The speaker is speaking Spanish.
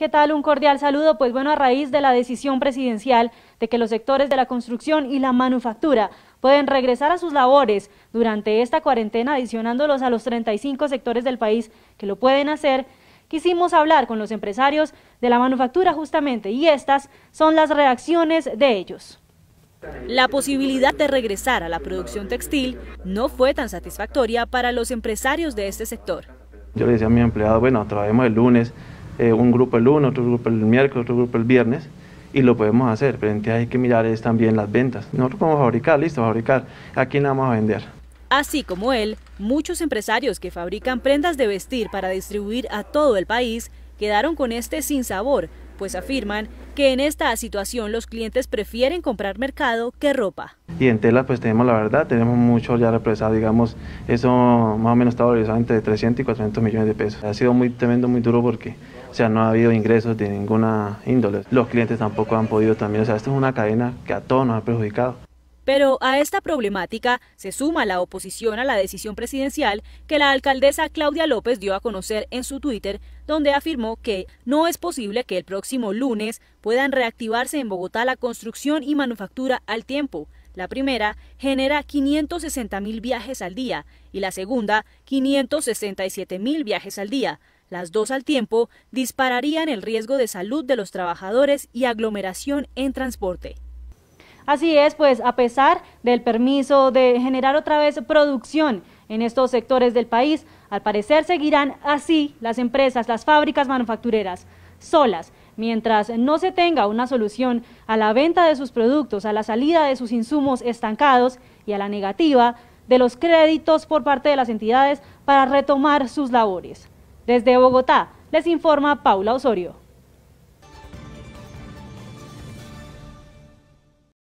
¿Qué tal? Un cordial saludo. Pues bueno, a raíz de la decisión presidencial de que los sectores de la construcción y la manufactura pueden regresar a sus labores durante esta cuarentena, adicionándolos a los 35 sectores del país que lo pueden hacer, quisimos hablar con los empresarios de la manufactura justamente y estas son las reacciones de ellos. La posibilidad de regresar a la producción textil no fue tan satisfactoria para los empresarios de este sector. Yo le decía a mi empleado, bueno, trabajemos el lunes, eh, un grupo el lunes, otro grupo el miércoles, otro grupo el viernes, y lo podemos hacer, pero hay que mirar es también las ventas. Nosotros podemos fabricar, listo, fabricar, aquí nada vamos a vender? Así como él, muchos empresarios que fabrican prendas de vestir para distribuir a todo el país quedaron con este sin sabor, pues afirman que en esta situación los clientes prefieren comprar mercado que ropa y en Tela, pues tenemos la verdad, tenemos mucho ya represado, digamos, eso más o menos está valorizado entre 300 y 400 millones de pesos. Ha sido muy tremendo, muy duro porque, o sea, no ha habido ingresos de ninguna índole. Los clientes tampoco han podido también, o sea, esto es una cadena que a todos nos ha perjudicado. Pero a esta problemática se suma la oposición a la decisión presidencial que la alcaldesa Claudia López dio a conocer en su Twitter, donde afirmó que no es posible que el próximo lunes puedan reactivarse en Bogotá la construcción y manufactura al tiempo, la primera genera 560 viajes al día y la segunda 567 mil viajes al día. Las dos al tiempo dispararían el riesgo de salud de los trabajadores y aglomeración en transporte. Así es, pues a pesar del permiso de generar otra vez producción en estos sectores del país, al parecer seguirán así las empresas, las fábricas manufactureras, solas, Mientras no se tenga una solución a la venta de sus productos, a la salida de sus insumos estancados y a la negativa de los créditos por parte de las entidades para retomar sus labores. Desde Bogotá les informa Paula Osorio.